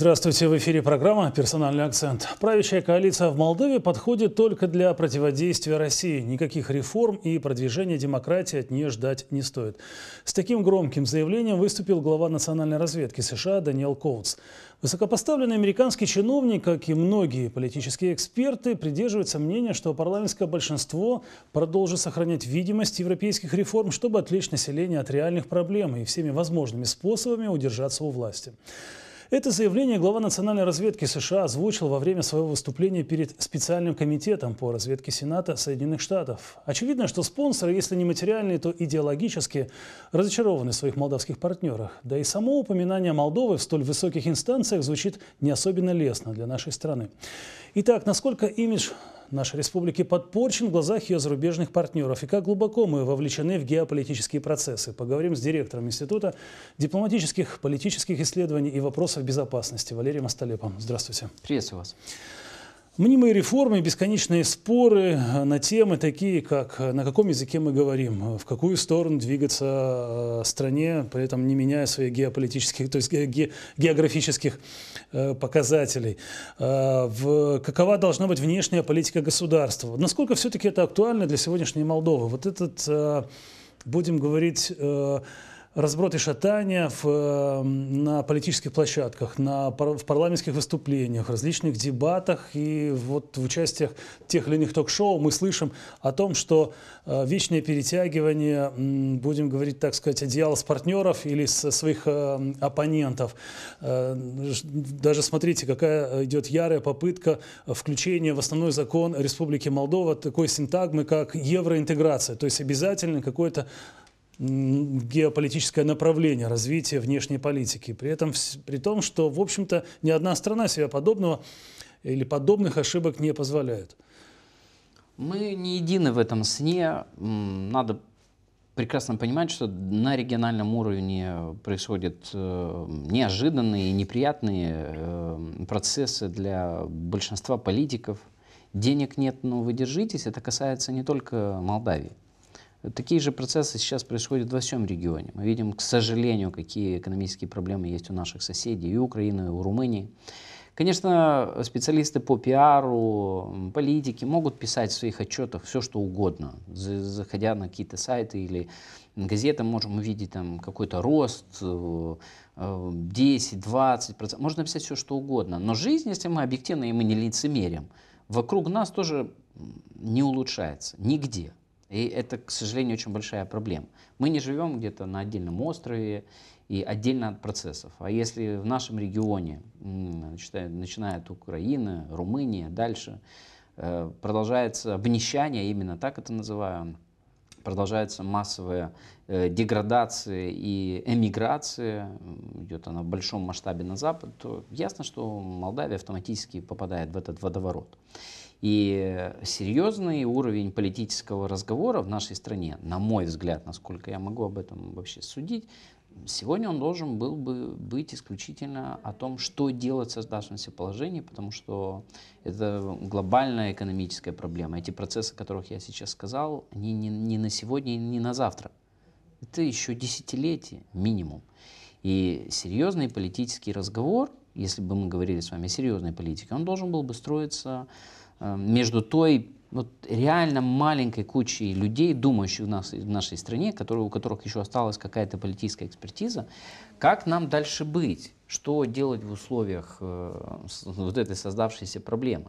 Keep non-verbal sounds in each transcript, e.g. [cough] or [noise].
Здравствуйте, в эфире программа «Персональный акцент». Правящая коалиция в Молдове подходит только для противодействия России. Никаких реформ и продвижения демократии от нее ждать не стоит. С таким громким заявлением выступил глава национальной разведки США Даниэл Коутс. Высокопоставленный американский чиновник, как и многие политические эксперты, придерживается мнения, что парламентское большинство продолжит сохранять видимость европейских реформ, чтобы отвлечь население от реальных проблем и всеми возможными способами удержаться у власти. Это заявление глава национальной разведки США озвучил во время своего выступления перед специальным комитетом по разведке Сената Соединенных Штатов. Очевидно, что спонсоры, если не материальные, то идеологически разочарованы в своих молдавских партнерах. Да и само упоминание Молдовы в столь высоких инстанциях звучит не особенно лестно для нашей страны. Итак, насколько имидж нашей республики подпорчен в глазах ее зарубежных партнеров и как глубоко мы вовлечены в геополитические процессы. Поговорим с директором Института дипломатических, политических исследований и вопросов безопасности Валерием Остолепом. Здравствуйте. Приветствую вас. Мнимые реформы, бесконечные споры на темы такие, как э, на каком языке мы говорим, э, в какую сторону двигаться э, стране, при этом не меняя своих геополитических, то есть ге географических показателей, в, какова должна быть внешняя политика государства, насколько все-таки это актуально для сегодняшней Молдовы. Вот этот, будем говорить, разброд и шатания в, эм, на политических площадках, на, в парламентских выступлениях, различных дебатах и вот в участиях тех или иных ток-шоу мы слышим о том, что э, вечное перетягивание, будем говорить, так сказать, одеяла с партнеров или с своих э, оппонентов. Э, даже смотрите, какая идет ярая попытка включения в основной закон Республики Молдова такой синтагмы, как евроинтеграция, то есть обязательно какое-то геополитическое направление развития внешней политики. При этом, при том, что, в общем-то, ни одна страна себя подобного или подобных ошибок не позволяет. Мы не едины в этом сне. Надо прекрасно понимать, что на региональном уровне происходят э, неожиданные и неприятные э, процессы для большинства политиков. Денег нет, но вы держитесь. Это касается не только Молдавии. Такие же процессы сейчас происходят во всем регионе. Мы видим, к сожалению, какие экономические проблемы есть у наших соседей, и Украины, и у Румынии. Конечно, специалисты по пиару, политики могут писать в своих отчетах все, что угодно. Заходя на какие-то сайты или газеты, можем увидеть там какой-то рост 10-20%. Э, э, Можно писать все, что угодно. Но жизнь, если мы объективны и мы не лицемерим, вокруг нас тоже не улучшается. Нигде. И это, к сожалению, очень большая проблема. Мы не живем где-то на отдельном острове и отдельно от процессов. А если в нашем регионе, начиная от Украины, Румыния, дальше, э, продолжается обнищание, именно так это называю, продолжается массовая э, деградация и эмиграция, идет она в большом масштабе на Запад, то ясно, что Молдавия автоматически попадает в этот водоворот. И серьезный уровень политического разговора в нашей стране, на мой взгляд, насколько я могу об этом вообще судить, сегодня он должен был бы быть исключительно о том, что делать в создавшемся положении, потому что это глобальная экономическая проблема. Эти процессы, о которых я сейчас сказал, они не, не на сегодня, не на завтра. Это еще десятилетие минимум. И серьезный политический разговор, если бы мы говорили с вами о серьезной политике, он должен был бы строиться Эм, между той вот реально маленькой кучей людей, думающих в, нас, в нашей стране, которые, у которых еще осталась какая-то политическая экспертиза, как нам дальше быть, что делать в условиях э, вот этой создавшейся проблемы.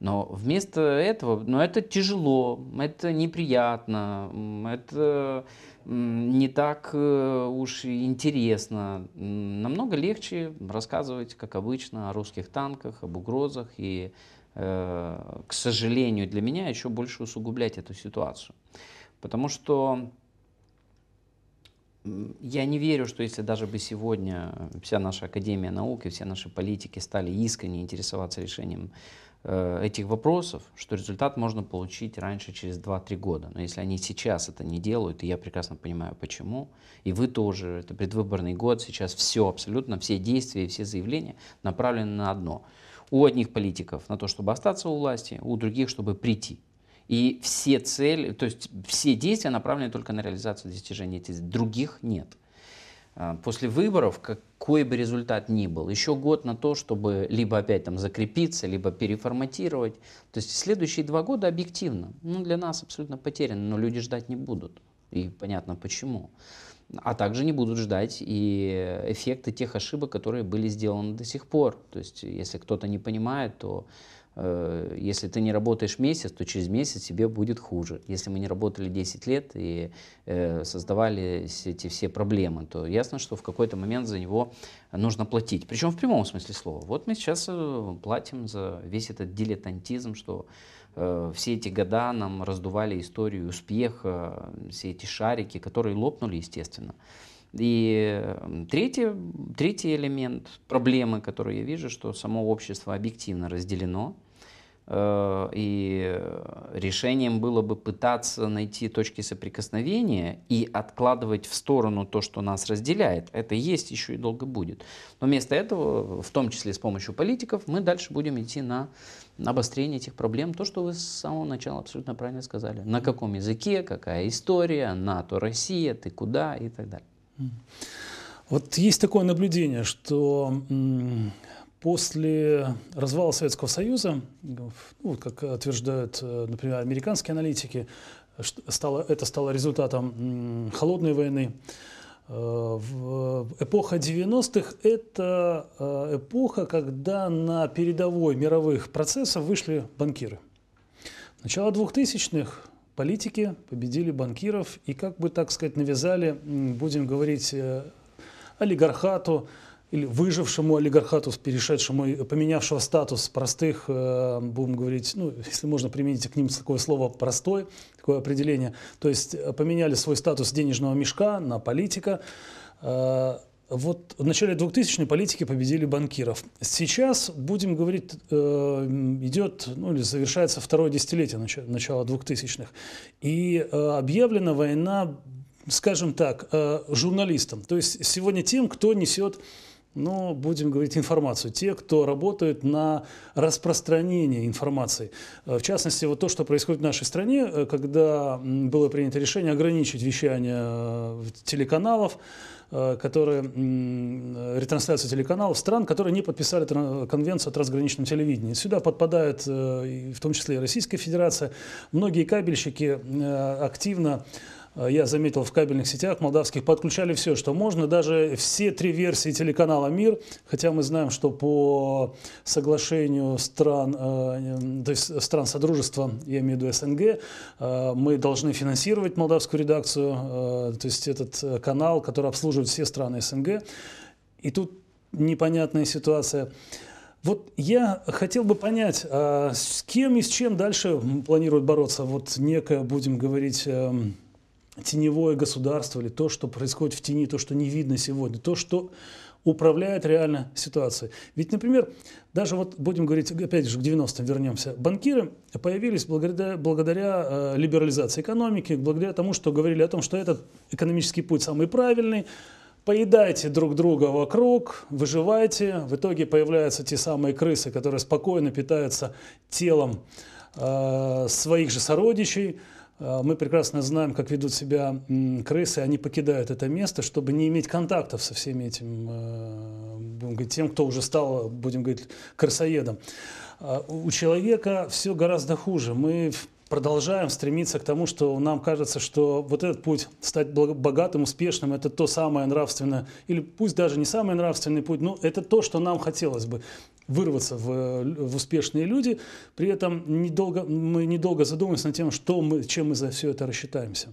Но вместо этого, ну это тяжело, это неприятно, это не так э, уж интересно. Намного легче рассказывать, как обычно, о русских танках, об угрозах и Э, к сожалению для меня, еще больше усугублять эту ситуацию. Потому что я не верю, что если даже бы сегодня вся наша Академия наук и все наши политики стали искренне интересоваться решением э, этих вопросов, что результат можно получить раньше, через 2-3 года. Но если они сейчас это не делают, и я прекрасно понимаю почему, и вы тоже, это предвыборный год, сейчас все абсолютно, все действия и все заявления направлены на одно – у одних политиков на то, чтобы остаться у власти, у других, чтобы прийти. И все цели, то есть все действия направлены только на реализацию достижения этих, других нет. А, после выборов, какой бы результат ни был, еще год на то, чтобы либо опять там закрепиться, либо переформатировать. То есть следующие два года объективно, ну, для нас абсолютно потеряны, но люди ждать не будут. И понятно почему а также не будут ждать и эффекты тех ошибок, которые были сделаны до сих пор. То есть, если кто-то не понимает, то э, если ты не работаешь месяц, то через месяц тебе будет хуже. Если мы не работали 10 лет и э, создавали эти все проблемы, то ясно, что в какой-то момент за него нужно платить. Причем в прямом смысле слова. Вот мы сейчас э, платим за весь этот дилетантизм, что Э, все эти года нам раздували историю успеха, все эти шарики, которые лопнули, естественно. И третий, третий элемент проблемы, которую я вижу, что само общество объективно разделено, Э, и решением было бы пытаться найти точки соприкосновения и откладывать в сторону то, что нас разделяет. Это есть еще и долго будет. Но вместо этого, в том числе с помощью политиков, мы дальше будем идти на обострение этих проблем. То, что вы с самого начала абсолютно правильно сказали. На каком языке, какая история, НАТО, Россия, ты куда и так далее. Вот есть такое наблюдение, что После развала Советского Союза, ну, как утверждают, э, например, американские аналитики, стало, это стало результатом холодной войны. Э, эпоха 90-х – это э, эпоха, когда на передовой мировых процессов вышли банкиры. Начало 2000-х политики победили банкиров и как бы, так сказать, навязали, будем говорить, олигархату, или выжившему олигархату, перешедшему, поменявшего статус простых, э, будем говорить, ну, если можно применить к ним такое слово «простой», такое определение, то есть э, поменяли свой статус денежного мешка на политика. Э, вот в начале 2000-х политики победили банкиров. Сейчас, будем говорить, идет, ну или завершается второе десятилетие начала 2000-х. И объявлена война, скажем так, журналистам. То есть сегодня тем, кто несет но будем говорить информацию, те, кто работают на распространение информации. Э, в частности, вот то, что происходит в нашей стране, э, когда было принято решение ограничить вещание э, телеканалов, которые, ретрансляцию телеканалов стран, которые не подписали конвенцию о трансграничном телевидении. Сюда подпадают в том числе и Российская Федерация. Многие кабельщики активно Э, я заметил, в кабельных сетях молдавских подключали все, что можно, даже все три версии телеканала «Мир», хотя мы знаем, что по соглашению стран, э, то есть стран Содружества, я имею в виду СНГ, э, мы должны финансировать молдавскую редакцию, то есть этот канал, который обслуживает все страны СНГ. И тут непонятная ситуация. Вот я хотел бы понять, а с кем и с чем дальше планируют бороться? Вот некая, будем говорить, эм, теневое государство или то, что происходит в тени, то, что не видно сегодня, то, что управляет реально ситуацией. Ведь, например, даже вот будем говорить, опять же, к 90-м вернемся, банкиры появились благодаря, благодаря э, либерализации экономики, благодаря тому, что говорили о том, что этот экономический путь самый правильный, поедайте друг друга вокруг, выживайте. В итоге появляются те самые крысы, которые спокойно питаются телом э, своих же сородичей, Э, мы прекрасно знаем, как ведут себя крысы, они покидают это место, чтобы не иметь контактов со всеми этим, э, будем говорить, тем, кто уже стал, будем говорить, крысоедом. Э, у человека все гораздо хуже. Мы продолжаем стремиться к тому, что нам кажется, что вот этот путь стать богатым, успешным, это то самое нравственное, или пусть даже не самый нравственный путь, но это то, что нам хотелось бы вырваться в, э, в успешные люди, при этом недолго, мы недолго задумываемся над тем, что мы, чем мы за все это рассчитаемся.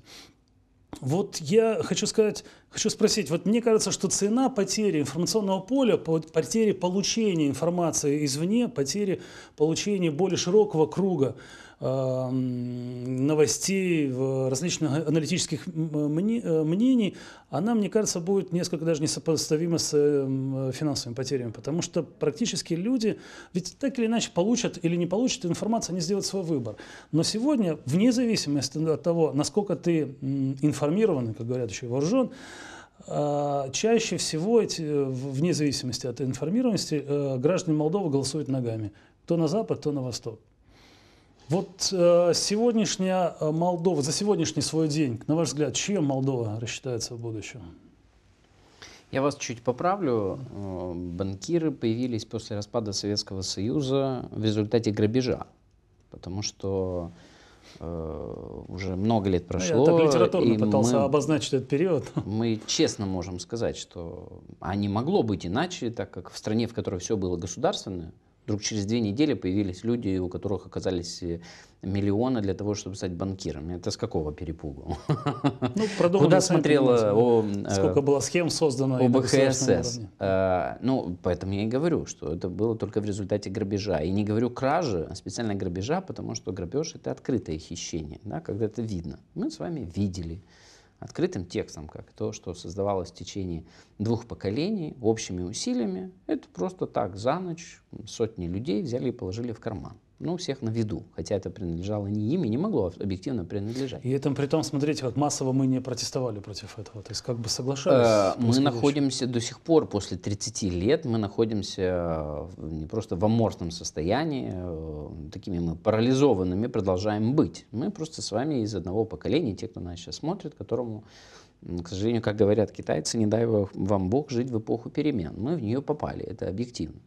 Вот я хочу сказать, хочу спросить, вот мне кажется, что цена потери информационного поля, потери получения информации извне, потери получения более широкого круга новостей, в различных аналитических э, мнений, она, мне кажется, будет несколько даже несопоставима с эм, финансовыми потерями, потому что практически люди, ведь так или иначе получат или не получат информацию, они сделают свой выбор. Но сегодня, вне зависимости от того, насколько ты информирован, как говорят еще и вооружен, а, чаще всего, эти, э, вне зависимости от информированности, э, граждане Молдовы голосуют ногами. То на запад, то на восток. Вот э, сегодняшняя э, Молдова, за сегодняшний свой день, на ваш взгляд, чем Молдова рассчитается в будущем? Я вас чуть поправлю. Э, банкиры появились после распада Советского Союза в результате грабежа, потому что уже много лет ну, прошло. Я так литературно пытался мы, обозначить этот период. [laughs] Мы честно можем сказать, что а не могло быть иначе, так как в стране, в которой все было государственное, Вдруг через две недели появились люди, у которых оказались э, миллионы для того, чтобы стать банкиром. Это с какого перепугу? [laughs] Ну, Куда смотрела о, э, Сколько было схем создано? О БХСС. Э, ну, поэтому я и говорю, что это было только в результате грабежа. И не говорю кражи, а специально грабежа, потому что грабеж — это открытое хищение, да, когда это видно. Мы с вами видели открытым текстом, как то, что создавалось в течение двух поколений общими усилиями. Это просто так за ночь сотни людей взяли и положили в карман ну, всех на виду, хотя это принадлежало не им и не могло объективно принадлежать. И этом при том, смотрите, вот массово мы не протестовали против этого, то есть как бы соглашались. Э, мы находимся до сих пор, после 30 лет, мы находимся э, не просто в амортном состоянии, э, такими мы парализованными продолжаем быть. Мы просто с вами из одного поколения, те, кто нас сейчас смотрит, которому к сожалению, как говорят китайцы, не дай вам Бог жить в эпоху перемен. Мы в нее попали, это объективно.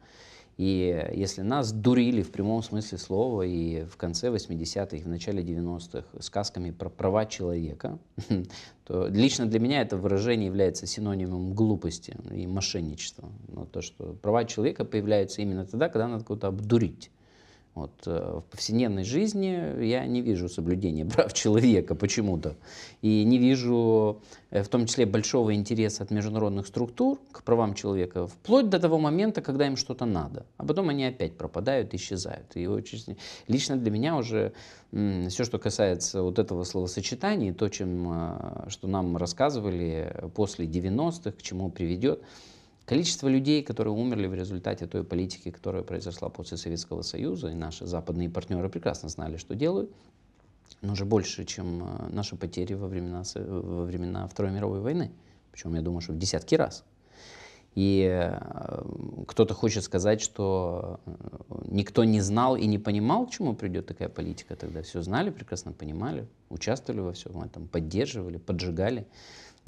И если нас дурили в прямом смысле слова и в конце 80-х, и в начале 90-х сказками про права человека, [laughs] то лично для меня это выражение является синонимом глупости и мошенничества. Но то, что права человека появляются именно тогда, когда надо кого-то обдурить. Вот, э, в повседневной жизни я не вижу соблюдения [laughs] прав человека почему-то. И не вижу э, в том числе большого интереса от международных структур к правам человека, вплоть до того момента, когда им что-то надо. А потом они опять пропадают, исчезают. И очень, лично для меня уже все, что касается вот этого словосочетания, то, чем, э, что нам рассказывали после 90-х, к чему приведет, Количество людей, которые умерли в результате той политики, которая произошла после Советского Союза, и наши западные партнеры прекрасно знали, что делают, но уже больше, чем э, наши потери во времена, во времена Второй мировой войны. Причем, я думаю, что в десятки раз. И э, кто-то хочет сказать, что э, никто не знал и не понимал, к чему придет такая политика. Тогда все знали, прекрасно понимали, участвовали во всем этом, поддерживали, поджигали.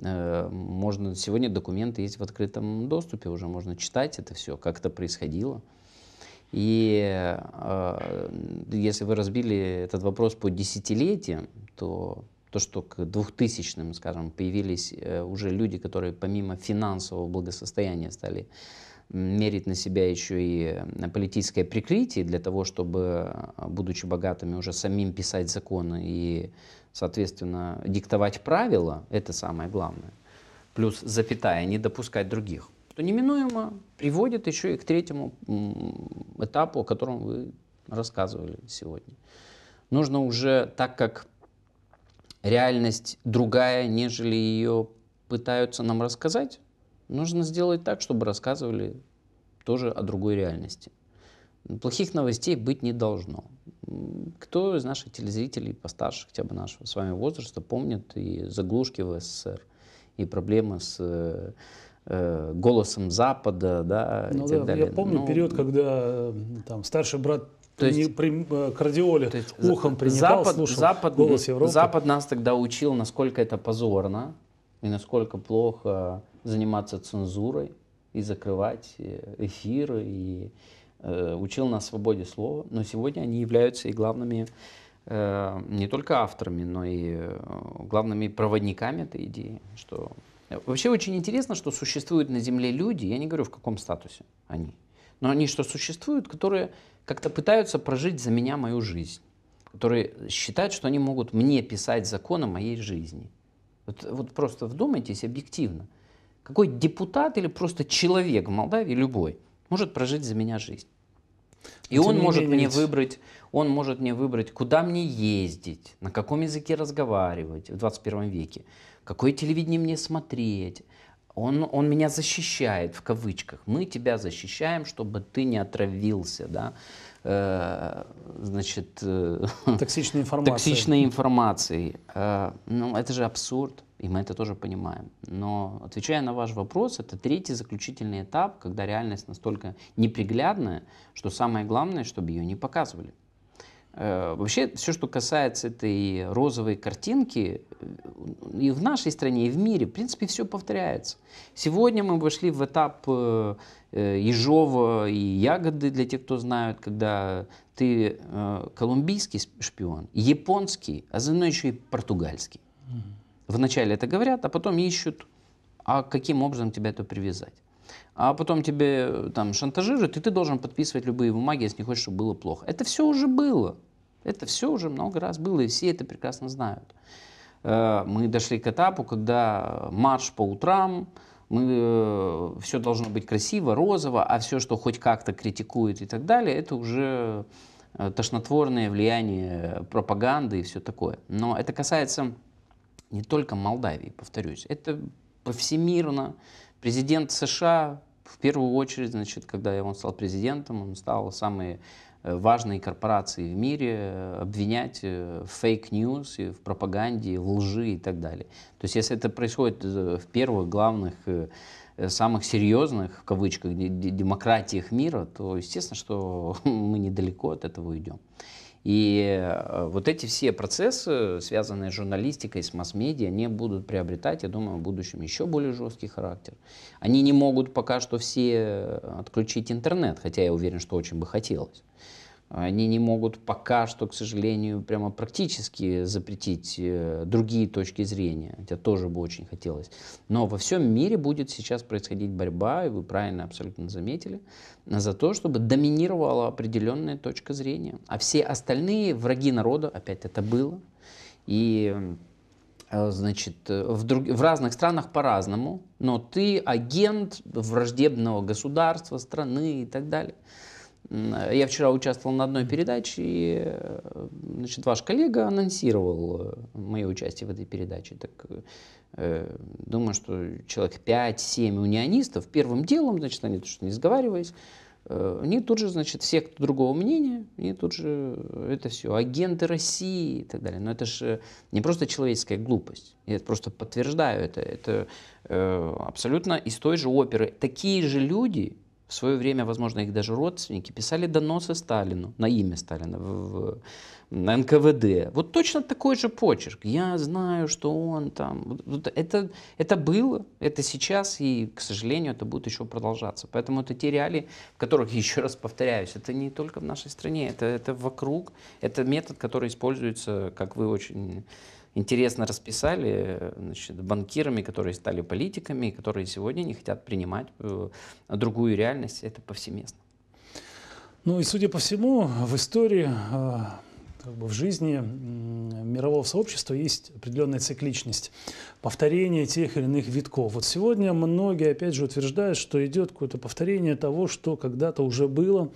Э, можно сегодня документы есть в открытом доступе, уже можно читать это все, как это происходило. И э, если вы разбили этот вопрос по десятилетиям, то то, что к 2000-м, скажем, появились э, уже люди, которые помимо финансового благосостояния стали мерить на себя еще и политическое прикрытие для того, чтобы, будучи богатыми, уже самим писать законы и соответственно, диктовать правила, это самое главное, плюс запятая, не допускать других, то неминуемо приводит еще и к третьему этапу, о котором вы рассказывали сегодня. Нужно уже, так как реальность другая, нежели ее пытаются нам рассказать, нужно сделать так, чтобы рассказывали тоже о другой реальности. Плохих новостей быть не должно. Кто из наших телезрителей постарше хотя бы нашего с вами возраста помнит и заглушки в СССР, и проблемы с э, э голосом Запада, да, ну, и да, далее. Я помню Но... Ну, период, когда там старший брат то есть, не, при, э, к радиоле то есть, ухом принимал, Запад, слушал Запад, голос Европы. Запад нас тогда учил, насколько это позорно и насколько плохо заниматься цензурой и закрывать э, эфиры и Э, учил на свободе слова, но сегодня они являются и главными э, не только авторами, но и э, главными проводниками этой идеи. Что... Вообще очень интересно, что существуют на Земле люди, я не говорю, в каком статусе они, но они что существуют, которые как-то пытаются прожить за меня мою жизнь, которые считают, что они могут мне писать законы моей жизни. Вот, вот просто вдумайтесь объективно. Какой депутат или просто человек в Молдавии, любой – может прожить за меня жизнь. И а он может мне выбрать, он может мне выбрать, куда мне ездить, на каком языке разговаривать в 21 веке, какое телевидение мне смотреть. Он, он меня защищает, в кавычках. Мы тебя защищаем, чтобы ты не отравился, да, э, значит... Э, токсичной [laughs] информацией. Токсичной информацией. Э, ну, это же абсурд и мы это тоже понимаем. Но отвечая на ваш вопрос, это третий заключительный этап, когда реальность настолько неприглядная, что самое главное, чтобы ее не показывали. Э, вообще, все, что касается этой розовой картинки, э, и в нашей стране, и в мире, в принципе, все повторяется. Сегодня мы вошли в этап э, ежова и ягоды, для тех, кто знает, когда ты колумбийский шпион, японский, а заодно еще и португальский вначале это говорят, а потом ищут, а каким образом тебя это привязать. А потом тебе э, там шантажируют, и ты должен подписывать любые бумаги, если не хочешь, чтобы было плохо. Это все уже было. Это все уже много раз было, и все это прекрасно знают. Э, мы дошли к этапу, когда марш по утрам, мы, э, все должно быть красиво, розово, а все, что хоть как-то критикует и так далее, это уже тошнотворное влияние пропаганды и все такое. Но это касается не только Молдавии, повторюсь, это повсемирно. Президент США, в первую очередь, значит, когда он стал президентом, он стал самые э, важные корпорации в мире э, обвинять э, в фейк-ньюс, в пропаганде, в лжи и так далее. То есть если это происходит в первых главных самых серьезных, в кавычках, демократиях мира, то естественно, что [laughs] мы недалеко от этого идем. И э, вот эти все процессы, связанные с журналистикой, с масс-медиа, они будут приобретать, я думаю, в будущем еще более жесткий характер. Они не могут пока что все э, отключить интернет, хотя я уверен, что очень бы хотелось. Они не могут пока что, к сожалению, прямо практически запретить э, другие точки зрения, хотя тоже бы очень хотелось. Но во всем мире будет сейчас происходить борьба, и вы правильно абсолютно заметили, за то, чтобы доминировала определенная точка зрения. А все остальные враги народа, опять это было, и э, значит, в, друг... в разных странах по-разному, но ты агент враждебного государства, страны и так далее. Я вчера участвовал на одной передаче, и э, значит, ваш коллега анонсировал э, мое участие в этой передаче. Так, э, думаю, что человек 5-7 унионистов первым делом, значит, они что не сговариваясь, э, они тут же, значит, все, кто другого мнения, они тут же э, это все, агенты России и так далее. Но это же не просто человеческая глупость. Я просто подтверждаю это. Это э, абсолютно из той же оперы. Такие же люди, в свое время, возможно, их даже родственники, писали доносы Сталину, на имя Сталина, в, в, на НКВД. Вот точно такой же почерк. Я знаю, что он там... Это, это было, это сейчас, и, к сожалению, это будет еще продолжаться. Поэтому это те реалии, в которых, [laughs] еще раз повторяюсь, это не только в нашей стране, это, это вокруг, это метод, который используется, как вы очень интересно расписали значит, банкирами, которые стали политиками, которые сегодня не хотят принимать э, другую реальность. Это повсеместно. Ну и, судя по всему, в истории, э, как бы в жизни мирового сообщества есть определенная цикличность, повторение тех или иных витков. Вот сегодня многие, опять же, утверждают, что идет какое-то повторение того, что когда-то уже было,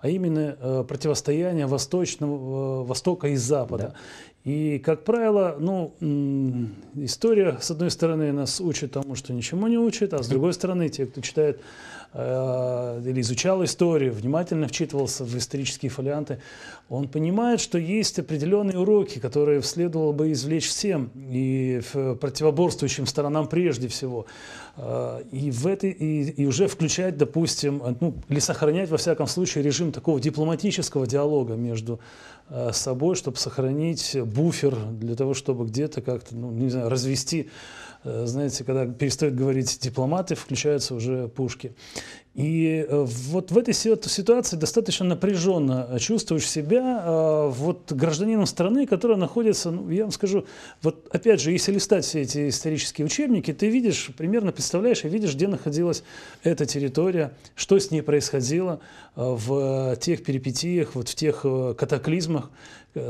а именно э, противостояние восточного, Востока и Запада. Да. И, как правило, ну, история, с одной стороны, нас учит тому, что ничему не учит, а с другой стороны, те, кто читает э, или изучал историю, внимательно вчитывался в исторические фолианты, он понимает, что есть определенные уроки, которые следовало бы извлечь всем и противоборствующим сторонам прежде всего. Э, и, в этой, и, и уже включать, допустим, ну, или сохранять, во всяком случае, режим такого дипломатического диалога между с э, собой, чтобы сохранить буфер для того, чтобы где-то как-то, ну, не знаю, развести Э, знаете, когда перестают говорить дипломаты, включаются уже пушки. И э, вот в этой ситуации достаточно напряженно чувствуешь себя э, вот гражданином страны, которая находится, ну, я вам скажу, вот опять же, если листать все эти исторические учебники, ты видишь, примерно представляешь и видишь, где находилась эта территория, что с ней происходило в тех перипетиях, вот в тех катаклизмах,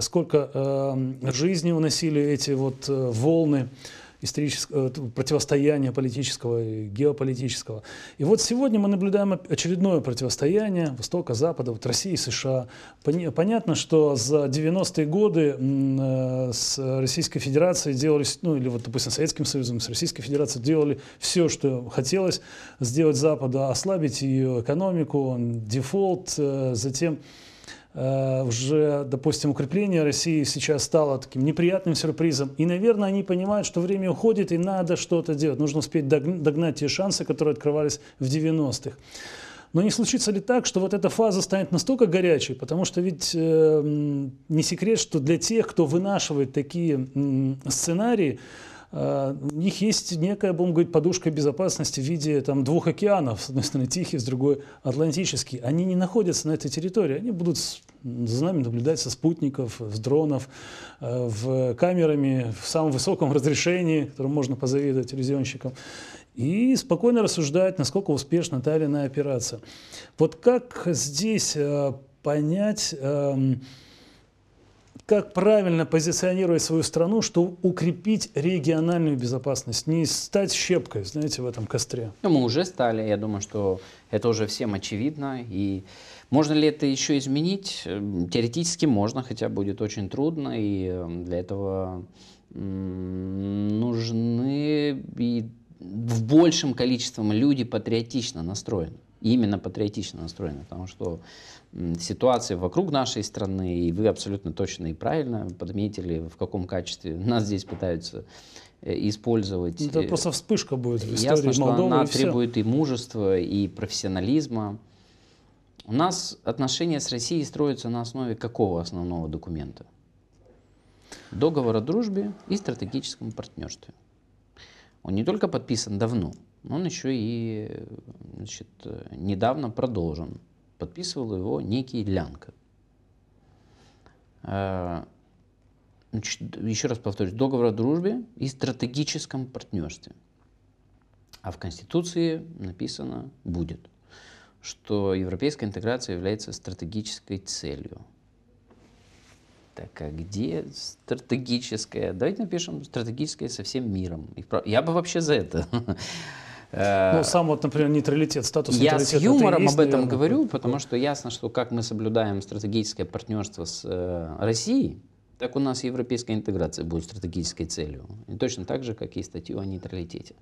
сколько жизни уносили эти вот волны исторического, э, противостояния политического и геополитического. И вот сегодня мы наблюдаем очередное противостояние Востока, Запада, вот России и США. Понятно, что за 90-е годы э, с Российской Федерацией делали, ну или вот, допустим, Советским Союзом, с Российской Федерацией делали все, что хотелось сделать Запада, ослабить ее экономику, дефолт, э, затем Э, уже, допустим, укрепление России сейчас стало таким неприятным сюрпризом. И, наверное, они понимают, что время уходит и надо что-то делать. Нужно успеть догнать те шансы, которые открывались в 90-х. Но не случится ли так, что вот эта фаза станет настолько горячей, потому что ведь э, не секрет, что для тех, кто вынашивает такие э, сценарии, у них есть некая, будем говорить, подушка безопасности в виде там, двух океанов, с одной стороны Тихий, с другой Атлантический. Они не находятся на этой территории, они будут за нами наблюдать со спутников, с дронов, э, в камерами в самом высоком разрешении, которому можно позавидовать иллюзионщикам, и спокойно рассуждать, насколько успешна та или иная операция. Вот как здесь э, понять эм, как правильно позиционировать свою страну, чтобы укрепить региональную безопасность, не стать щепкой, знаете, в этом костре? Ну, мы уже стали, я думаю, что это уже всем очевидно. И можно ли это еще изменить? Эм, теоретически можно, хотя будет очень трудно, и эм, для этого нужны и в большем количестве люди патриотично настроены именно патриотично настроены, потому что ситуация вокруг нашей страны, и вы абсолютно точно и правильно подметили, в каком качестве [laughs] нас здесь пытаются э, использовать. Ну, это э, просто вспышка будет в истории Ясно, что Молдовы, она и требует и мужества, и профессионализма. У нас отношения с Россией строятся на основе какого основного документа? Договор о дружбе и стратегическом партнерстве. Он не только подписан давно, он еще и значит, недавно продолжен. Подписывал его некий Лянка. А, значит, еще раз повторюсь, договор о дружбе и стратегическом партнерстве. А в Конституции написано будет, что европейская интеграция является стратегической целью. Так а где стратегическая? Давайте напишем стратегическая со всем миром. Я бы вообще за это. [laughs] Э, ну, сам вот, например, нейтралитет, статус Я нейтралитета, с юмором есть, об этом наверное. говорю, потому что ясно, что как мы соблюдаем стратегическое партнерство с э, Россией, так у нас европейская интеграция будет стратегической целью. И точно так же, как и статью о нейтралитете.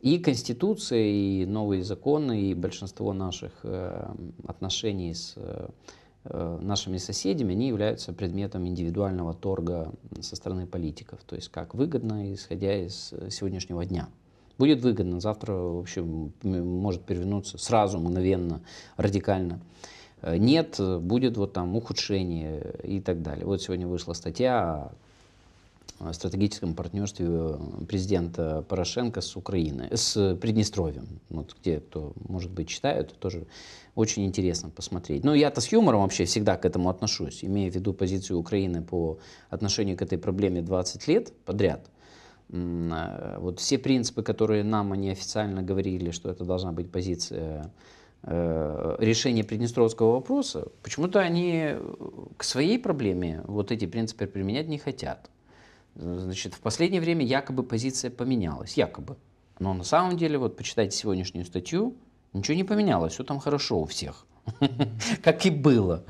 И Конституция, и новые законы, и большинство наших э, отношений с э, нашими соседями, они являются предметом индивидуального торга со стороны политиков. То есть как выгодно, исходя из э, сегодняшнего дня будет выгодно. Завтра, в общем, может перевернуться сразу, мгновенно, радикально. Э, нет, э, будет вот там ухудшение и так далее. Вот сегодня вышла статья о стратегическом партнерстве э, президента Порошенко с Украиной, с Приднестровьем. Вот где кто, может быть, читают, тоже очень интересно посмотреть. Ну я-то с юмором вообще всегда к этому отношусь, имея в виду позицию Украины по отношению к этой проблеме 20 лет подряд – Э, вот все принципы, которые нам они официально говорили, что это должна быть позиция э, решения Приднестровского вопроса, почему-то они э, к своей проблеме вот эти принципы применять не хотят. Значит, в последнее время якобы позиция поменялась, якобы. Но на самом деле, вот почитайте сегодняшнюю статью, ничего не поменялось, все там хорошо у всех, [laughs] как и было.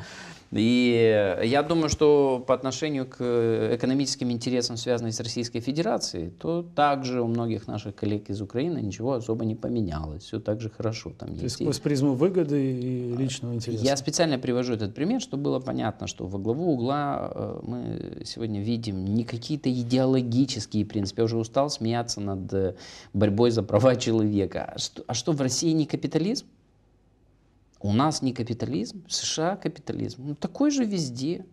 И э, я думаю, что по отношению к э, экономическим интересам, связанным с Российской Федерацией, то также у многих наших коллег из Украины ничего особо не поменялось. Все так же хорошо там то есть. сквозь призму выгоды и а, личного интереса. Я специально привожу этот пример, чтобы было понятно, что во главу угла э, мы сегодня видим не какие-то идеологические принципы. Я уже устал смеяться над борьбой за права человека. А что, а что в России не капитализм? У нас не капитализм, в США капитализм. Ну, такой же везде.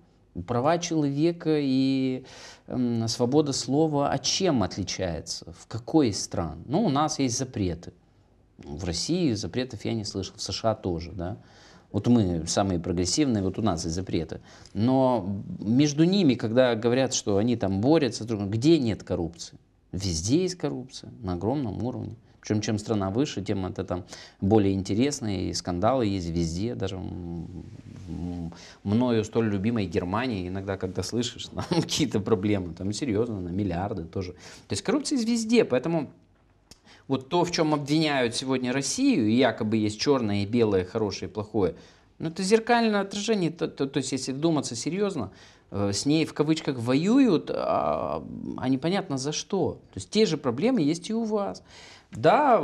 Права человека и э, свобода слова, а чем отличается? В какой из стран? Ну, у нас есть запреты. Ну, в России запретов я не слышал, в США тоже, да. Вот мы самые прогрессивные, вот у нас есть запреты. Но между ними, когда говорят, что они там борются, где нет коррупции? Везде есть коррупция на огромном уровне. Причем чем страна выше, тем это там более интересно, и скандалы есть везде, даже мною столь любимой Германии, иногда, когда слышишь, [laughs] там какие-то проблемы, там серьезно, на миллиарды тоже. То есть коррупция есть везде, поэтому вот то, в чем обвиняют сегодня Россию, и якобы есть черное и белое, хорошее и плохое, ну это зеркальное отражение, то, то, то есть если думаться серьезно, Э, с ней в кавычках воюют, а, а непонятно за что. То есть те же проблемы есть и у вас. Да,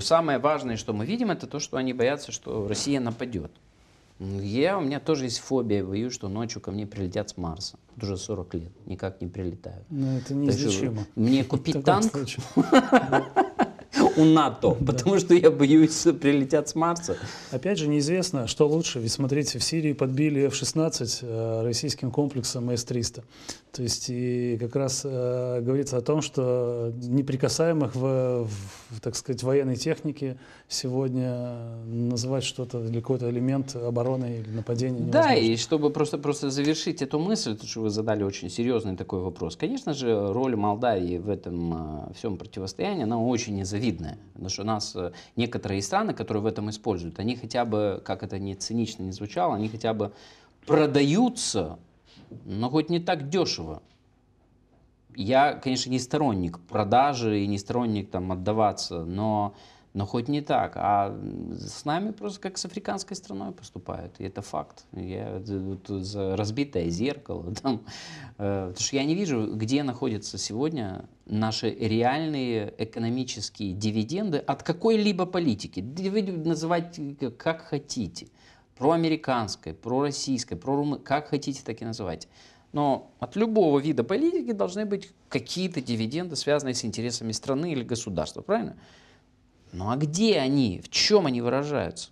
самое важное, что мы видим, это то, что они боятся, что Россия нападет. Я, у меня тоже есть фобия, боюсь, что ночью ко мне прилетят с Марса. Вот уже 40 лет, никак не прилетают. Но это неизлечимо. Мне купить [laughs] танк? [laughs] у НАТО, потому что я боюсь, прилетят с Марса. Опять же, неизвестно, что лучше. Ведь смотрите, в Сирии подбили F-16 э, российским комплексом С-300. То есть и как раз э, говорится о том, что неприкасаемых в, в, так сказать, военной технике сегодня называть что-то или какой-то элемент обороны или нападения невозможно. Да, и чтобы просто, просто завершить эту мысль, то, что вы задали очень серьезный такой вопрос. Конечно же, роль Молдавии в этом э, всем противостоянии, она очень незавидная. Потому что у нас э, некоторые страны, которые в этом используют, они хотя бы, как это не цинично не звучало, они хотя бы продаются но хоть не так дешево. Я, конечно, не сторонник продажи и не сторонник там отдаваться, но, но хоть не так. А с нами просто как с африканской страной поступают, и это факт. Я тут за разбитое зеркало, [laughs] там, э, потому что я не вижу, где находятся сегодня наши реальные экономические дивиденды от какой-либо политики. Называть как хотите проамериканской, пророссийской, прорумы, как хотите, так и называйте. Но от любого вида политики должны быть какие-то дивиденды, связанные с интересами страны или государства, правильно? Ну а где они? В чем они выражаются?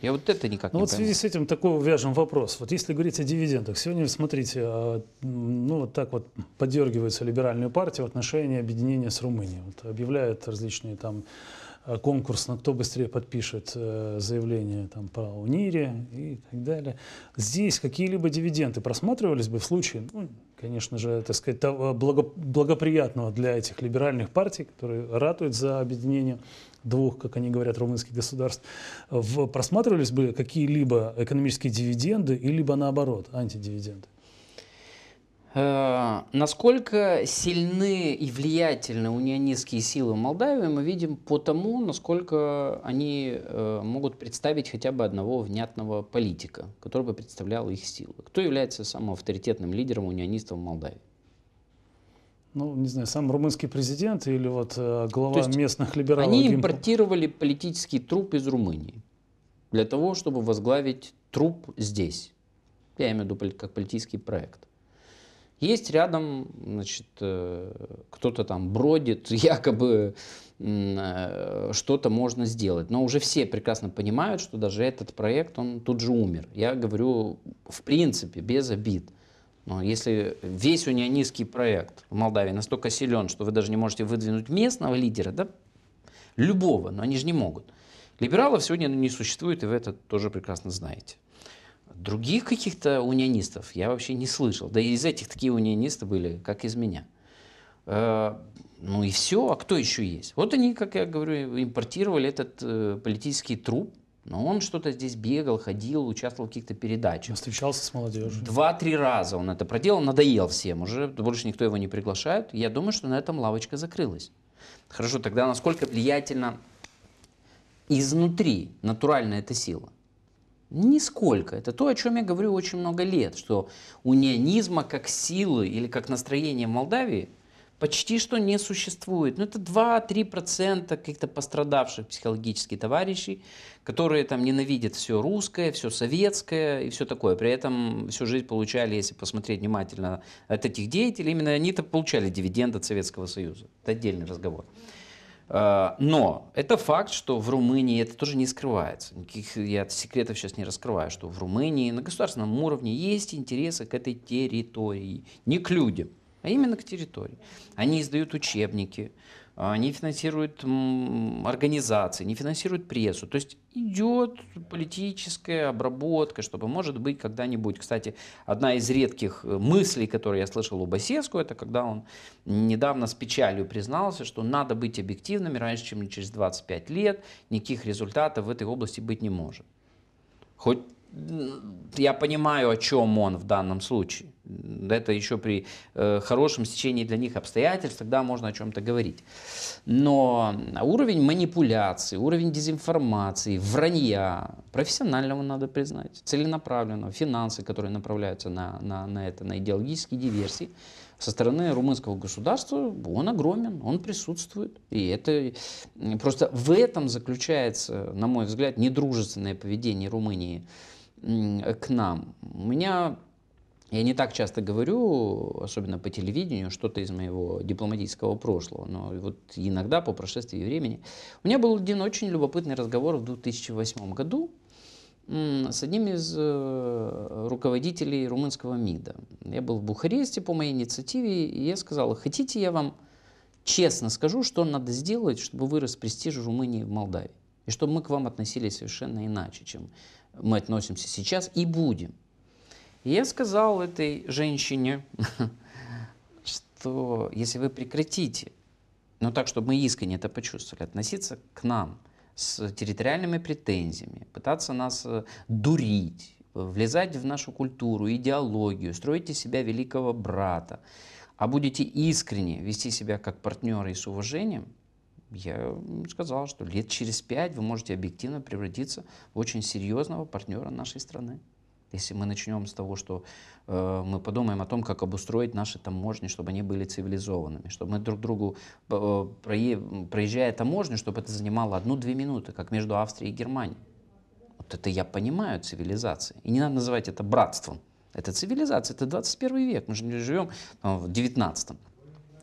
Я вот это никак ну, не вот понимаю. в связи с этим такой вяжем вопрос. Вот если говорить о дивидендах, сегодня, смотрите, а, ну вот так вот подергивается либеральную партию в отношении объединения с Румынией. Вот объявляют различные там Э, конкурс на кто быстрее подпишет э, заявление там, по УНИРе и так далее. Здесь какие-либо дивиденды просматривались бы в случае, ну, конечно же, так сказать, того благоприятного для этих либеральных партий, которые ратуют за объединение двух, как они говорят, румынских государств, просматривались бы какие-либо экономические дивиденды, и либо наоборот, антидивиденды? Э, насколько сильны и влиятельны унионистские силы в Молдавии, мы видим по тому, насколько они э, могут представить хотя бы одного внятного политика, который бы представлял их силы. Кто является самым авторитетным лидером унионистов в Молдавии? ну, не знаю, сам румынский президент или вот э, глава местных либералов. Они импортировали политический труп из Румынии для того, чтобы возглавить труп здесь. Я имею в виду как политический проект. Есть рядом, значит, э, кто-то там бродит, [laughs] якобы э, что-то можно сделать. Но уже все прекрасно понимают, что даже этот проект, он тут же умер. Я говорю, в принципе, без обид. Но если весь унионистский проект в Молдавии настолько силен, что вы даже не можете выдвинуть местного лидера, да, любого, но они же не могут. Либералов сегодня не существует, и вы это тоже прекрасно знаете. Других каких-то унионистов я вообще не слышал. Да и из этих такие унионисты были, как из меня. Э, ну и все, а кто еще есть? Вот они, как я говорю, импортировали этот э, политический труп, но он что-то здесь бегал, ходил, участвовал в каких-то передачах. Он встречался с молодежью. Два-три раза он это проделал, надоел всем уже, больше никто его не приглашает. Я думаю, что на этом лавочка закрылась. Хорошо, тогда насколько влиятельно изнутри натуральная эта сила? Нисколько. Это то, о чем я говорю очень много лет, что унионизма как силы или как настроения в Молдавии почти что не существует. Но ну, это 2-3% каких-то пострадавших психологически товарищей, которые там ненавидят все русское, все советское и все такое. При этом всю жизнь получали, если посмотреть внимательно от этих деятелей, именно они-то получали дивиденды от Советского Союза. Это отдельный разговор. Э, но это факт, что в Румынии это тоже не скрывается. Никаких я секретов сейчас не раскрываю, что в Румынии на государственном уровне есть интересы к этой территории. Не к людям, а именно к территории. Они издают учебники, а, не финансирует организации, не финансирует прессу. То есть идет политическая обработка, чтобы, может быть, когда-нибудь. Кстати, одна из редких э, мыслей, которые я слышал у Басеску, это когда он недавно с печалью признался, что надо быть объективными раньше, чем через 25 лет, никаких результатов в этой области быть не может. Хоть я понимаю, о чем он в данном случае это еще при э, хорошем стечении для них обстоятельств, тогда можно о чем-то говорить. Но а, уровень манипуляции, уровень дезинформации, вранья, профессионального надо признать, целенаправленного, финансы, которые направляются на, на, на это, на идеологические диверсии, со стороны румынского государства, он огромен, он присутствует. И это просто в этом заключается, на мой взгляд, недружественное поведение Румынии к нам. У меня я не так часто говорю, особенно по телевидению, что-то из моего дипломатического прошлого, но вот иногда по прошествии времени. У меня был один очень любопытный разговор в 2008 году с одним из э, руководителей румынского МИДа. Я был в Бухаресте по моей инициативе, и я сказал, хотите я вам честно скажу, что надо сделать, чтобы вырос престиж Румынии в Молдавии, и чтобы мы к вам относились совершенно иначе, чем мы относимся сейчас и будем я сказал этой женщине, [laughs] что если вы прекратите, ну так, чтобы мы искренне это почувствовали, относиться к нам с территориальными претензиями, пытаться нас э, дурить, влезать в нашу культуру, идеологию, строить из себя великого брата, а будете искренне вести себя как партнеры и с уважением, я сказал, что лет через пять вы можете объективно превратиться в очень серьезного партнера нашей страны. Если мы начнем с того, что э, мы подумаем о том, как обустроить наши таможни, чтобы они были цивилизованными, чтобы мы друг другу, э, проезжая таможню, чтобы это занимало одну-две минуты, как между Австрией и Германией. Вот это я понимаю цивилизации. И не надо называть это братством. Это цивилизация, это 21 век, мы же не живем там, э, в 19 -м.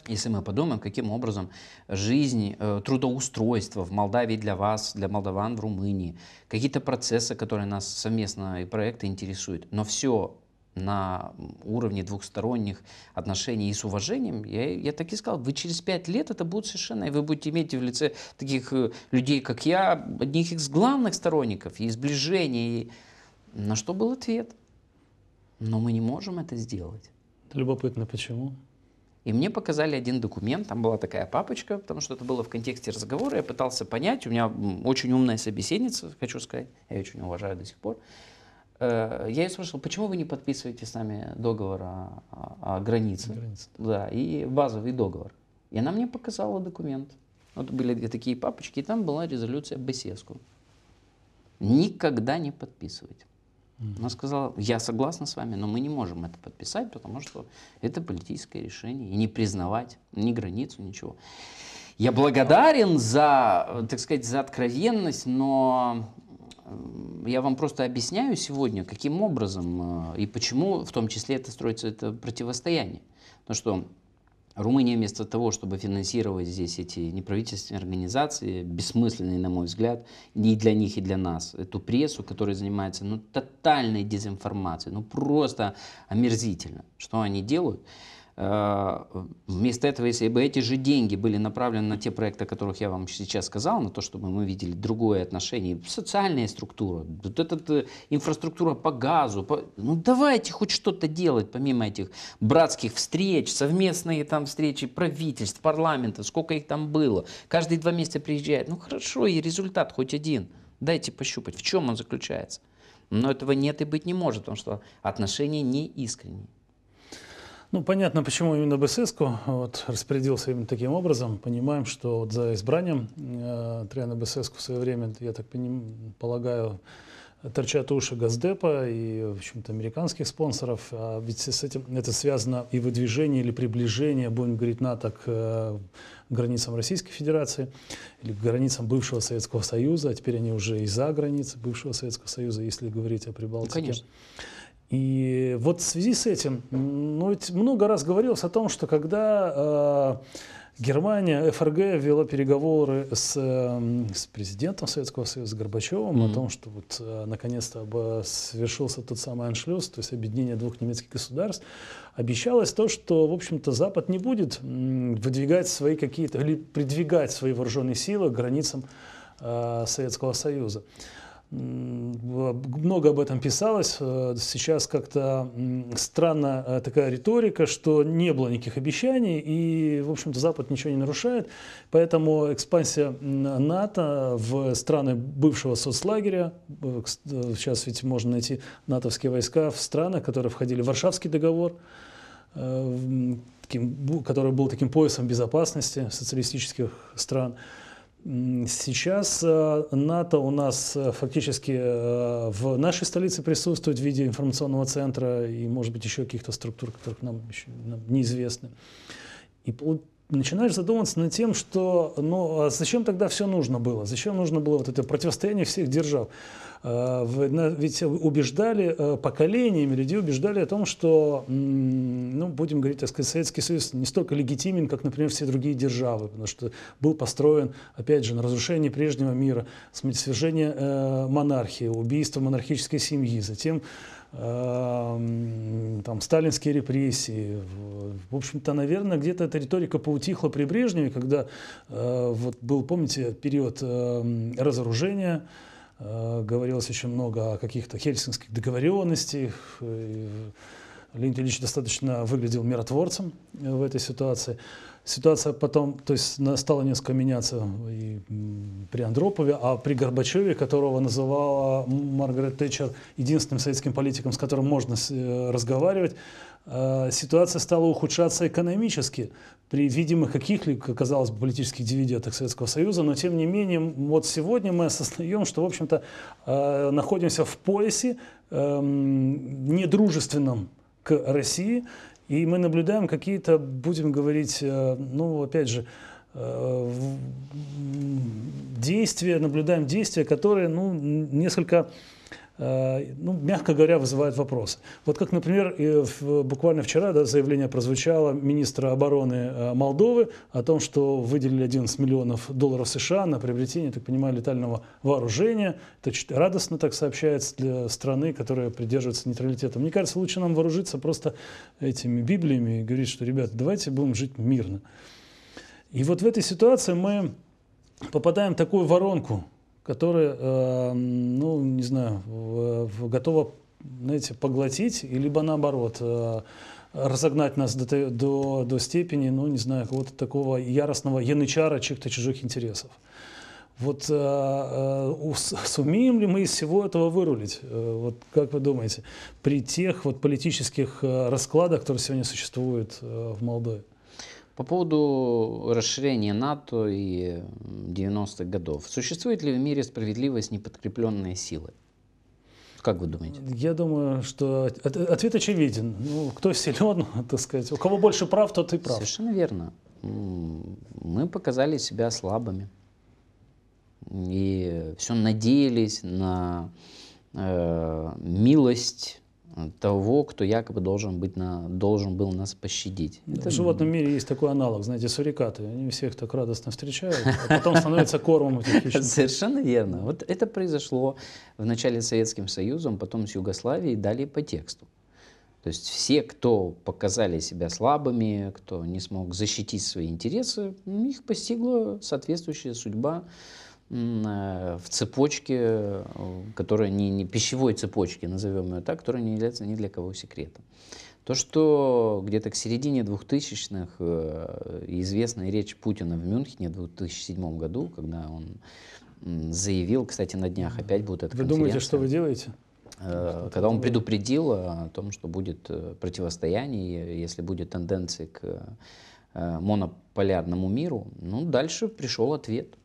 Если мы подумаем, каким образом жизнь, э, трудоустройство в Молдавии для вас, для молдаван в Румынии, какие-то процессы, которые нас совместно и проекты интересуют, но все на уровне двухсторонних отношений и с уважением, я, я так и сказал, вы через пять лет это будет совершенно, и вы будете иметь в лице таких э, людей, как я, одних из главных сторонников, и сближения. На что был ответ? Но мы не можем это сделать. Любопытно, почему? И мне показали один документ, там была такая папочка, потому что это было в контексте разговора, я пытался понять, у меня очень умная собеседница, хочу сказать, я ее очень уважаю до сих пор. Э, я ее спрашивал, почему вы не подписываете с нами договор о, о, о границе? Граница. Да, и базовый договор. И она мне показала документ. Вот были такие папочки, и там была резолюция Бесеску. Никогда не подписывать. Она сказала, я согласна с вами, но мы не можем это подписать, потому что это политическое решение, и не признавать ни границу, ничего. Я благодарен за, так сказать, за откровенность, но э, я вам просто объясняю сегодня, каким образом э, и почему в том числе это строится это противостояние. Потому что Румыния вместо того, чтобы финансировать здесь эти неправительственные организации, бессмысленные, на мой взгляд, и для них, и для нас, эту прессу, которая занимается ну, тотальной дезинформацией, ну просто омерзительно, что они делают – Э, вместо этого, если бы эти же деньги были направлены на те проекты, о которых я вам сейчас сказал, на то, чтобы мы видели другое отношение, социальная структура, вот эта э, инфраструктура по газу, по... ну давайте хоть что-то делать помимо этих братских встреч, совместные там встречи правительств, парламента, сколько их там было, каждые два месяца приезжает, ну хорошо, и результат хоть один, дайте пощупать, в чем он заключается. Но этого нет и быть не может, потому что отношения не искренние. Ну, понятно, почему именно Бесеску вот, распорядился именно таким образом. Понимаем, что вот за избранием э, Триана Бесеску в свое время, я так полагаю, торчат уши Газдепа и, в общем-то, американских спонсоров. А ведь с этим это связано и выдвижение или приближение, будем говорить, НАТО к э, границам Российской Федерации или к границам бывшего Советского Союза, а теперь они уже и за границы бывшего Советского Союза, если говорить о Прибалтике. Ну, конечно. И вот в связи с этим, ну ведь много раз говорилось о том, что когда э, Германия, ФРГ вела переговоры с, э, с президентом Советского Союза, Горбачевым, mm-hmm. о том, что вот э, наконец-то совершился тот самый аншлюз, то есть объединение двух немецких государств, обещалось то, что, в общем-то, Запад не будет выдвигать свои какие-то, или придвигать свои вооруженные силы к границам э, Советского Союза много об этом писалось. Э, сейчас как-то странно э, такая риторика, что не было никаких обещаний, и, в общем-то, Запад ничего не нарушает. Поэтому экспансия НАТО в страны бывшего соцлагеря, э, сейчас ведь можно найти натовские войска в странах, которые входили в Варшавский договор, который был таким поясом безопасности социалистических стран, Сейчас э, НАТО у нас э, фактически э, в нашей столице присутствует в виде информационного центра и, может быть, еще каких-то структур, которых нам еще нам неизвестны. И начинаешь задумываться над тем, что ну, а зачем тогда все нужно было? Зачем нужно было вот это противостояние всех держав? Э, ведь убеждали э, поколениями людей, убеждали о том, что, ну, будем говорить, так сказать, Советский Союз не столько легитимен, как, например, все другие державы, потому что был построен, опять же, на разрушении прежнего мира, свержение э, монархии, убийство монархической семьи, затем там, сталинские репрессии. В общем-то, наверное, где-то эта риторика поутихла при Брежневе, когда вот был, помните, период разоружения, Э, говорилось еще много о каких-то хельсинских договоренностях. Леонид Ильич достаточно выглядел миротворцем в этой ситуации ситуация потом, то есть стала несколько меняться и при Андропове, а при Горбачеве, которого называла Маргарет Тэтчер единственным советским политиком, с которым можно э, разговаривать, э, ситуация стала ухудшаться экономически при видимых каких-либо, казалось бы, политических дивидендах Советского Союза, но тем не менее, вот сегодня мы осознаем, что, в общем-то, э, находимся в поясе недружественном к России, и мы наблюдаем какие-то, будем говорить, э, ну, опять же, э, действия, наблюдаем действия, которые, ну, несколько Э, ну, мягко говоря, вызывает вопросы. Вот как, например, буквально вчера да, заявление прозвучало министра обороны э, Молдовы о том, что выделили 11 миллионов долларов США на приобретение, так понимаю, летального вооружения. Это радостно так сообщается для страны, которая придерживается нейтралитета. Мне кажется, лучше нам вооружиться просто этими библиями и говорить, что, ребята, давайте будем жить мирно. И вот в этой ситуации мы попадаем в такую воронку, которая, э, ну, не знаю, готова, знаете, поглотить, либо наоборот, э, разогнать нас до, до, до степени, ну, не знаю, какого-то такого яростного янычара чьих-то чужих интересов. Вот э, э, сумеем ли мы из всего этого вырулить? Э, вот как вы думаете, при тех вот политических э, раскладах, которые сегодня существуют в Молдове? По поводу расширения НАТО и 90-х годов. Существует ли в мире справедливость, не силы? Как вы думаете? Я думаю, что ответ очевиден. Ну, кто силен, [laughs] так сказать, у кого больше прав, тот и прав. Совершенно верно. Мы показали себя слабыми. И все надеялись на э, милость того, кто якобы должен, быть на, должен был нас пощадить. Это... В животном мире есть такой аналог, знаете, сурикаты. Они всех так радостно встречают, а потом [laughs] становятся кормом этих хищников. Совершенно верно. Вот это произошло в начале с Советским Союзом, потом с Югославией, далее по тексту. То есть все, кто показали себя слабыми, кто не смог защитить свои интересы, их постигла соответствующая судьба Э, в цепочке, э, которая не, не пищевой цепочке, назовем ее так, которая не является ни для кого секретом. То, что где-то к середине 2000-х э, известная речь Путина в Мюнхене в 2007 году, когда он заявил, кстати, на днях опять будет эта Вы думаете, что вы делаете? Когда он предупредил о том, что будет противостояние, если будет тенденции к монополярному миру, ну, дальше пришел ответ –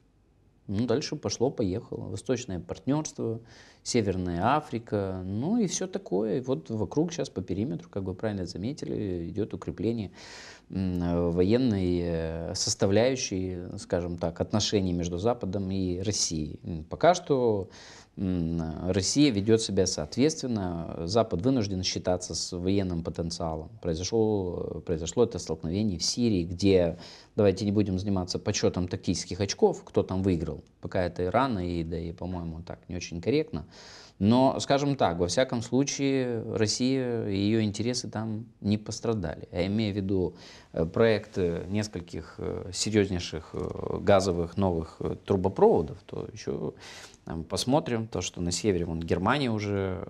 ну, дальше пошло-поехало. Восточное партнерство, Северная Африка, ну и все такое. вот вокруг сейчас по периметру, как вы правильно заметили, идет укрепление военной э, составляющей, скажем так, отношений между Западом и Россией. Пока что Россия ведет себя соответственно, Запад вынужден считаться с военным потенциалом. Произошло, произошло это столкновение в Сирии, где, давайте не будем заниматься подсчетом тактических очков, кто там выиграл, пока это Иран и, да и, по-моему, так не очень корректно. Но, скажем так, во всяком случае, Россия и ее интересы там не пострадали. Я имею в виду э, проект э, нескольких э, серьезнейших газовых новых трубопроводов, то еще посмотрим то, что на севере, вон Германия уже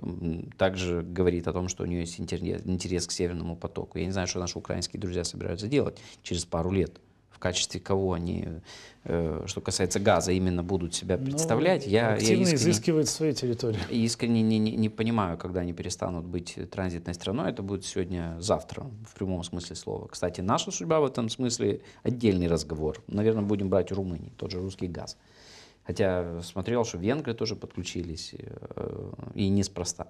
э, также говорит о том, что у нее есть интерес, интерес к Северному потоку. Я не знаю, что наши украинские друзья собираются делать через пару лет в качестве кого они, э, что касается газа, именно будут себя ну, представлять. Ну, я, активно я искренне, изыскивают свои территории. [laughs] Искренне не, не, не понимаю, когда они перестанут быть транзитной страной. Это будет сегодня, завтра, в прямом смысле слова. Кстати, наша судьба в этом смысле отдельный разговор. Наверное, будем брать у Румынии, тот же русский газ. Хотя смотрел, что венгры тоже подключились, э, и неспроста.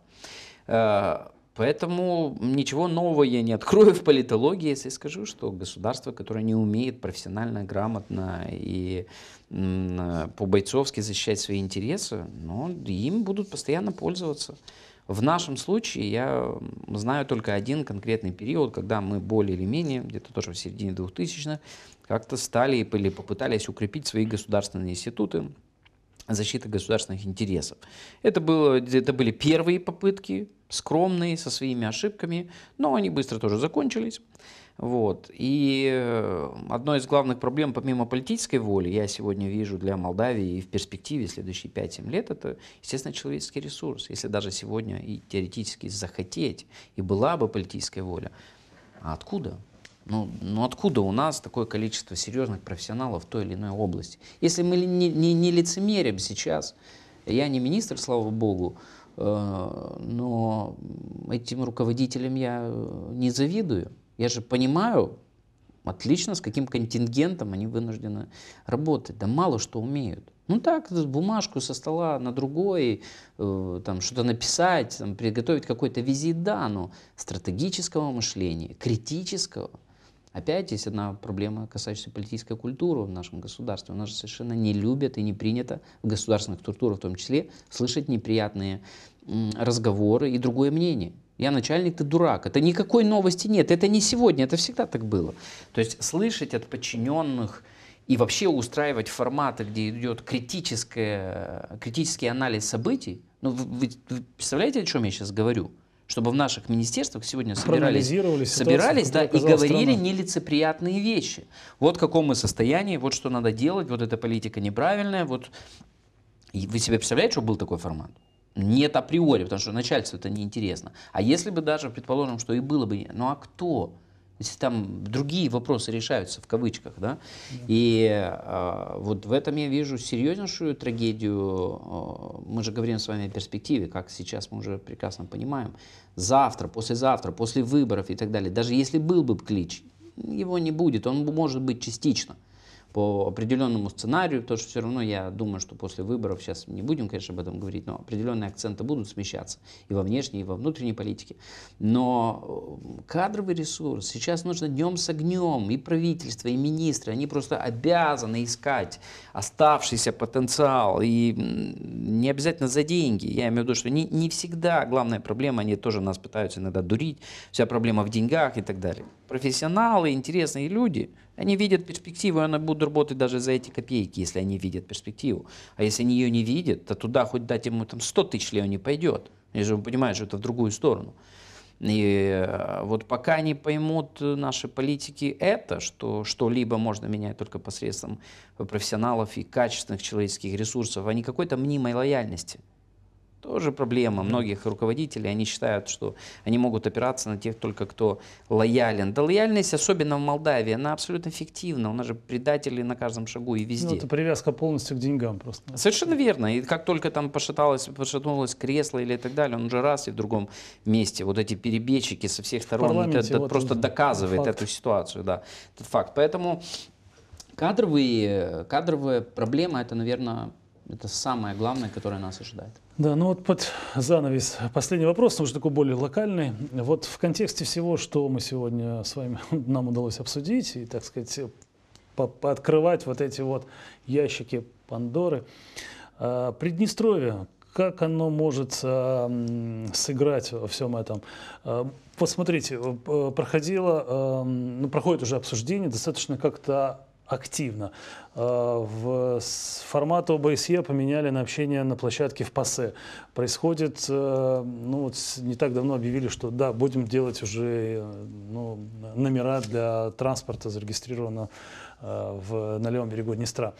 Э, поэтому ничего нового я не открою в политологии, если скажу, что государство, которое не умеет профессионально, грамотно и по-бойцовски защищать свои интересы, но им будут постоянно пользоваться. В нашем случае я знаю только один конкретный период, когда мы более или менее, где-то тоже в середине 2000-х, как-то стали или попытались укрепить свои государственные институты, защиты государственных интересов. Это, было, это были первые попытки, скромные, со своими ошибками, но они быстро тоже закончились. Вот. И э, одной из главных проблем, помимо политической воли, я сегодня вижу для Молдавии и в перспективе следующие 5-7 лет, это, естественно, человеческий ресурс. Если даже сегодня и теоретически захотеть, и была бы политическая воля, а откуда? Ну, ну откуда у нас такое количество серьезных профессионалов в той или иной области? Если мы не, не, не лицемерим сейчас, я не министр, слава богу, э, но этим руководителям я э, не завидую. Я же понимаю отлично, с каким контингентом они вынуждены работать. Да мало что умеют. Ну так, бумажку со стола на другой, э, там что-то написать, там, приготовить какой-то визит, да, но стратегического мышления, критического – Опять есть одна проблема, касающаяся политической культуры в нашем государстве. У нас же совершенно не любят и не принято в государственных структурах в том числе слышать неприятные разговоры и другое мнение. Я начальник, ты дурак. Это никакой новости нет. Это не сегодня, это всегда так было. То есть слышать от подчиненных и вообще устраивать форматы, где идет критическое, критический анализ событий. Ну, вы, вы представляете, о чем я сейчас говорю? чтобы в наших министерствах сегодня собирались, собирались да, и говорили страна. нелицеприятные вещи. Вот в каком мы состоянии, вот что надо делать, вот эта политика неправильная. Вот. вы себе представляете, что был такой формат? Нет априори, потому что начальству это неинтересно. А если бы даже, предположим, что и было бы, ну а кто? Если там другие вопросы решаются, в кавычках, да. И э, вот в этом я вижу серьезнейшую трагедию. А, мы же говорим с вами о перспективе, как сейчас мы уже прекрасно понимаем. Завтра, послезавтра, после выборов и так далее. Даже если был бы клич, его не будет, он может быть частично по определенному сценарию, потому что все равно я думаю, что после выборов, сейчас не будем, конечно, об этом говорить, но определенные акценты будут смещаться и во внешней, и во внутренней политике. Но э, кадровый ресурс сейчас нужно днем с огнем, и правительство, и министры, они просто обязаны искать оставшийся потенциал, и не обязательно за деньги, я имею в виду, что не, не всегда главная проблема, они тоже нас пытаются иногда дурить, вся проблема в деньгах и так далее. Профессионалы, интересные люди – они видят перспективу, и они будут работать даже за эти копейки, если они видят перспективу. А если они ее не видят, то туда хоть дать ему там 100 тысяч лев не пойдет. Они же понимают, что это в другую сторону. И э, вот пока не поймут э, наши политики это, что что-либо можно менять только посредством профессионалов и качественных человеческих ресурсов, а не какой-то мнимой лояльности. Тоже проблема многих руководителей. Они считают, что они могут опираться на тех только, кто лоялен. Да лояльность, особенно в Молдавии, она абсолютно фиктивна. У нас же предатели на каждом шагу и везде. Ну, это привязка полностью к деньгам просто. Совершенно верно. И как только там пошаталось, пошатнулось кресло или так далее, он уже раз и в другом месте. Вот эти перебежчики со всех сторон, это, это вот просто он, доказывает факт. эту ситуацию, да, этот факт. Поэтому кадровые, кадровая проблема, это, наверное, это самое главное, которое нас ожидает. Да, ну вот под занавес последний вопрос, потому уже такой более локальный. Вот в контексте всего, что мы сегодня с вами, [laughs] нам удалось обсудить и, так сказать, по пооткрывать вот эти вот ящики Пандоры, а, Приднестровье, как оно может а, сыграть во всем этом? Вот а, смотрите, проходило, ну, проходит уже обсуждение, достаточно как-то активно. Э, в формат ОБСЕ поменяли на общение на площадке в ПАСЕ. E. Происходит, э, ну вот не так давно объявили, что да, будем делать уже э, ну, номера для транспорта, зарегистрированного в на левом берегу Днестра.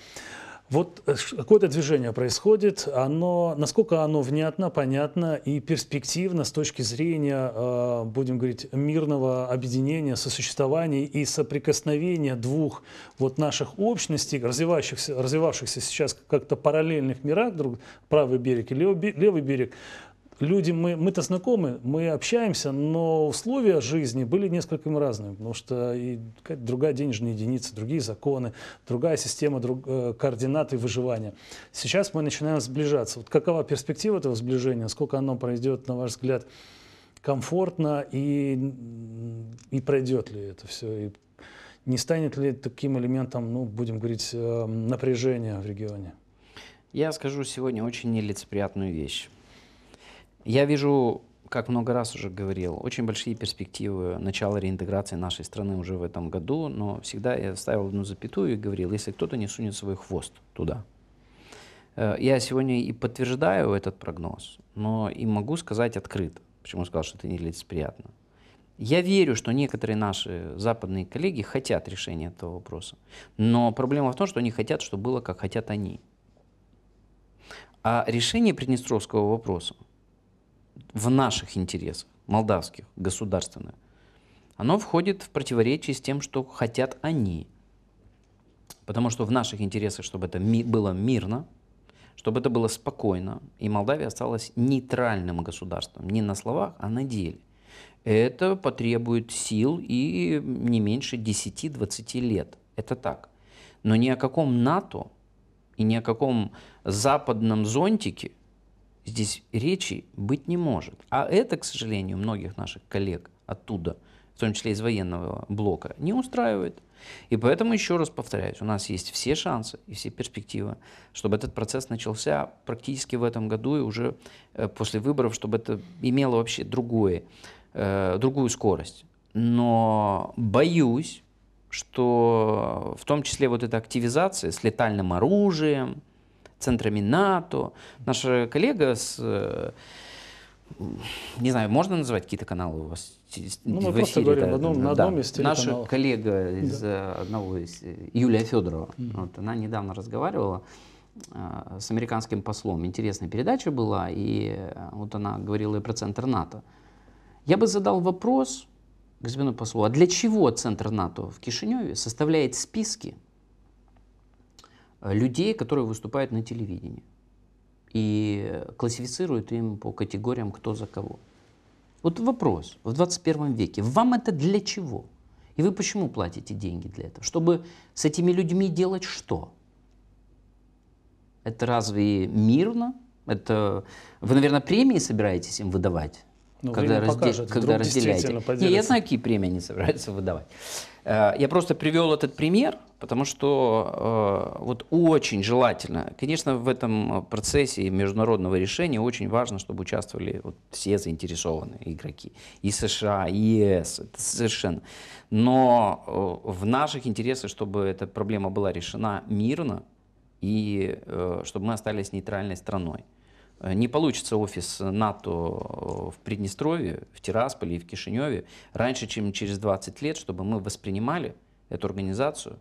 Вот э, какое-то движение происходит, оно, насколько оно внятно, понятно и перспективно с точки зрения, э, будем говорить, мирного объединения, сосуществования и соприкосновения двух вот наших общностей, развивающихся, развивавшихся сейчас как-то параллельных мирах, друг, правый берег и левый, левый берег, люди, мы, мы-то знакомы, мы общаемся, но условия жизни были несколько разными, потому что и другая денежная единица, другие законы, другая система друг, э, координат выживания. Сейчас мы начинаем сближаться. Вот какова перспектива этого сближения, сколько оно произойдет, на ваш взгляд, комфортно и, и пройдет ли это все, и не станет ли таким элементом, ну, будем говорить, эм, напряжения в регионе? Я скажу сегодня очень нелицеприятную вещь. Я вижу, как много раз уже говорил, очень большие перспективы начала реинтеграции нашей страны уже в этом году, но всегда я ставил одну запятую и говорил, если кто-то не сунет свой хвост туда. Э, я сегодня и подтверждаю этот прогноз, но и могу сказать открыто, почему сказал, что это нелицеприятно. Я верю, что некоторые наши западные коллеги хотят решения этого вопроса. Но проблема в том, что они хотят, чтобы было, как хотят они. А решение Приднестровского вопроса – в наших интересах, молдавских, государственных, оно входит в противоречие с тем, что хотят они. Потому что в наших интересах, чтобы это ми было мирно, чтобы это было спокойно, и Молдавия осталась нейтральным государством, не на словах, а на деле. Это потребует сил и не меньше 10-20 лет. Это так. Но ни о каком НАТО и ни о каком западном зонтике здесь речи быть не может. А это, к сожалению, многих наших коллег оттуда, в том числе из военного блока, не устраивает. И поэтому, еще раз повторяюсь, у нас есть все шансы и все перспективы, чтобы этот процесс начался практически в этом году и уже э, после выборов, чтобы это имело вообще другое, э, другую скорость. Но боюсь, что в том числе вот эта активизация с летальным оружием, центрами НАТО. Наша э, коллега с... Э, не знаю, можно называть какие-то каналы у вас? Ну, мы в просто говорим, да, одном, на одном да. из Наша коллега из да. Э, одного из, Юлия Федорова, mm. вот, она недавно разговаривала э, с американским послом. Интересная передача была, и вот она говорила и про центр НАТО. Я бы задал вопрос господину послу, а для чего центр НАТО в Кишиневе составляет списки Э, людей, которые выступают на телевидении. И классифицируют им по категориям кто за кого. Вот вопрос в 21 веке. Вам это для чего? И вы почему платите деньги для этого? Чтобы с этими людьми делать что? Это разве мирно? Это вы, наверное, премии собираетесь им выдавать но ну, когда разде... покажет, когда разделяете. Не, я знаю, какие премии они собираются выдавать. Э, я просто привел этот пример, потому что э, вот очень желательно, конечно, в этом процессе международного решения очень важно, чтобы участвовали вот все заинтересованные игроки, и США, и ЕС, это совершенно. Но э, в наших интересах, чтобы эта проблема была решена мирно, и чтобы мы остались нейтральной страной. Э, не получится офис НАТО э, в Приднестровье, в Тирасполе и в Кишиневе раньше, чем через 20 лет, чтобы мы воспринимали эту организацию,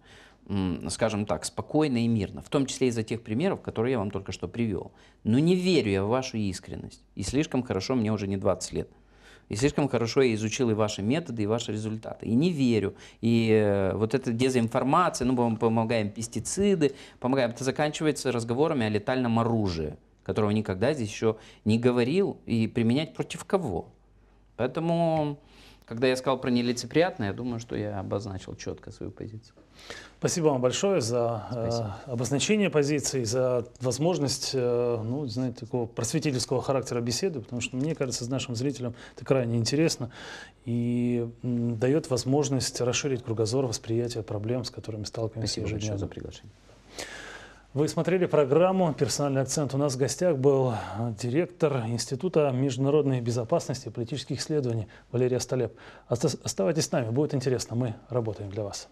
скажем так, спокойно и мирно, в том числе из-за тех примеров, которые я вам только что привел. Но не верю я в вашу искренность, и слишком хорошо мне уже не 20 лет. И слишком хорошо я изучил и ваши методы, и ваши результаты. И не верю. И э, вот эта дезинформация, ну, мы помогаем пестициды, помогаем, это заканчивается разговорами о летальном оружии которого никогда здесь еще не говорил, и применять против кого. Поэтому, когда я сказал про нелицеприятное, я думаю, что я обозначил четко свою позицию. Спасибо вам большое за э, обозначение позиции, за возможность, э, ну, знаете, такого просветительского характера беседы, потому что, мне кажется, с нашим зрителям это крайне интересно и м, дает возможность расширить кругозор восприятия проблем, с которыми сталкиваемся Спасибо ежедневно. большое за приглашение. Вы смотрели программу «Персональный акцент». У нас в гостях был э, директор Института международной безопасности и политических исследований Валерий Остолеп. Оставайтесь с нами, будет интересно, мы работаем для вас.